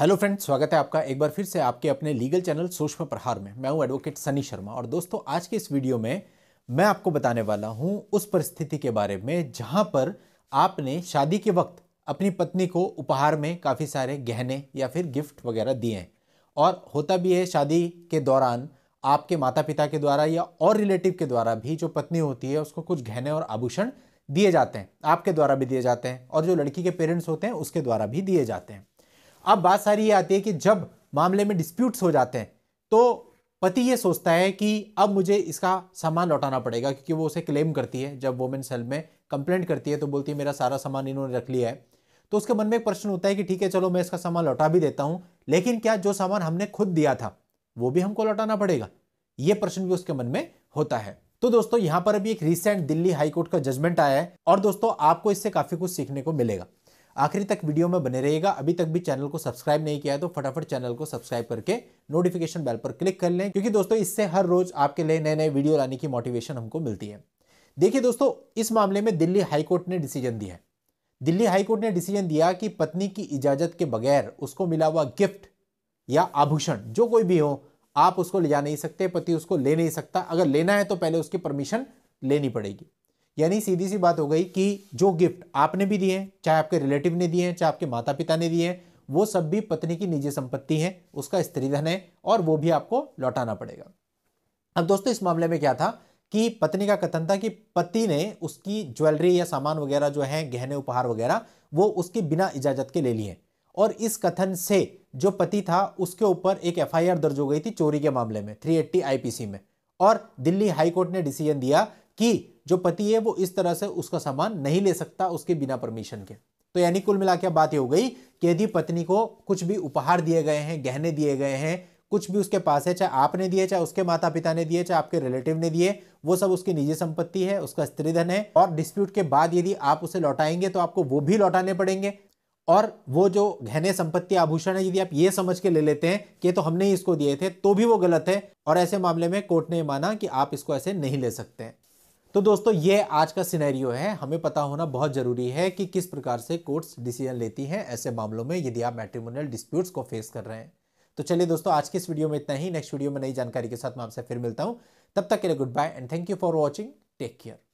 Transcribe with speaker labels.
Speaker 1: hello friends स्वागत है आपका एक बार फिर से आपके अपने लीगल चैनल सूक्ष्म प्रहार में मैं हूं एडवोकेट सनी शर्मा और दोस्तों आज के इस वीडियो में मैं आपको बताने वाला हूं उस परिस्थिति के बारे में जहां पर आपने शादी के वक्त अपनी पत्नी को उपहार में काफ़ी सारे गहने या फिर गिफ्ट वगैरह दिए हैं और होता भी है शादी के दौरान आपके माता पिता के द्वारा या और रिलेटिव के द्वारा भी जो पत्नी होती है उसको कुछ गहने और आभूषण दिए जाते हैं आपके द्वारा भी दिए जाते हैं और जो लड़की के पेरेंट्स होते हैं उसके द्वारा भी दिए जाते हैं अब बात सारी ये आती है कि जब मामले में डिस्प्यूट्स हो जाते हैं तो पति ये सोचता है कि अब मुझे इसका सामान लौटाना पड़ेगा क्योंकि वो उसे क्लेम करती है जब वोमेन सेल में कंप्लेंट करती है तो बोलती है मेरा सारा सामान इन्होंने रख लिया है तो उसके मन में एक प्रश्न होता है कि ठीक है चलो मैं इसका सामान लौटा भी देता हूँ लेकिन क्या जो सामान हमने खुद दिया था वो भी हमको लौटाना पड़ेगा ये प्रश्न भी उसके मन में होता है तो दोस्तों यहाँ पर अभी एक रिसेंट दिल्ली हाईकोर्ट का जजमेंट आया है और दोस्तों आपको इससे काफी कुछ सीखने को मिलेगा आखिरी तक वीडियो में बने रहेगा अभी तक भी चैनल को सब्सक्राइब नहीं किया है तो फटाफट चैनल को सब्सक्राइब करके नोटिफिकेशन बेल पर क्लिक कर लें क्योंकि दोस्तों इससे हर रोज आपके लिए नए नए वीडियो लाने की मोटिवेशन हमको मिलती है देखिए दोस्तों इस मामले में दिल्ली हाईकोर्ट ने डिसीजन दिया है दिल्ली हाईकोर्ट ने डिसीजन दिया कि पत्नी की इजाजत के बगैर उसको मिला हुआ गिफ्ट या आभूषण जो कोई भी हो आप उसको ले जा नहीं सकते पति उसको ले नहीं सकता अगर लेना है तो पहले उसकी परमिशन लेनी पड़ेगी यानी सीधी सी बात हो गई कि जो गिफ्ट आपने भी दिए हैं चाहे आपके रिलेटिव ने दिए हैं चाहे आपके माता पिता ने दिए हैं वो सब भी पत्नी की निजी संपत्ति है उसका स्त्री धन है और वो भी आपको लौटाना पड़ेगा अब दोस्तों इस मामले में क्या था कि पत्नी का कथन था कि पति ने उसकी ज्वेलरी या सामान वगैरह जो है गहने उपहार वगैरह वो उसकी बिना इजाजत के ले लिए और इस कथन से जो पति था उसके ऊपर एक एफआईआर दर्ज हो गई थी चोरी के मामले में 380 आईपीसी में और दिल्ली हाईकोर्ट ने डिसीजन दिया कि जो पति है वो इस तरह से उसका सामान नहीं ले सकता उसके बिना परमिशन के तो यानी कुल मिला बात ये हो गई कि यदि पत्नी को कुछ भी उपहार दिए गए हैं गहने दिए गए हैं कुछ भी उसके पास है चाहे आपने दिए चाहे उसके माता पिता ने दिए चाहे आपके रिलेटिव ने दिए वो सब उसकी निजी संपत्ति है उसका स्त्री धन है और डिस्प्यूट के बाद यदि आप उसे लौटाएंगे तो आपको वो भी लौटाने पड़ेंगे और वो जो गहने संपत्ति आभूषण है यदि आप ये समझ के ले लेते हैं कि तो हमने ही इसको दिए थे तो भी वो गलत है और ऐसे मामले में कोर्ट ने माना कि आप इसको ऐसे नहीं ले सकते हैं तो दोस्तों ये आज का सिनेरियो है हमें पता होना बहुत ज़रूरी है कि किस प्रकार से कोर्ट्स डिसीजन लेती हैं ऐसे मामलों में यदि आप मैट्रिमोनियल डिस्प्यूट्स को फेस कर रहे हैं तो चलिए दोस्तों आज के इस वीडियो में इतना ही नेक्स्ट वीडियो में नई जानकारी के साथ मैं आपसे फिर मिलता हूँ तब तक के लिए good bye and thank you for watching take care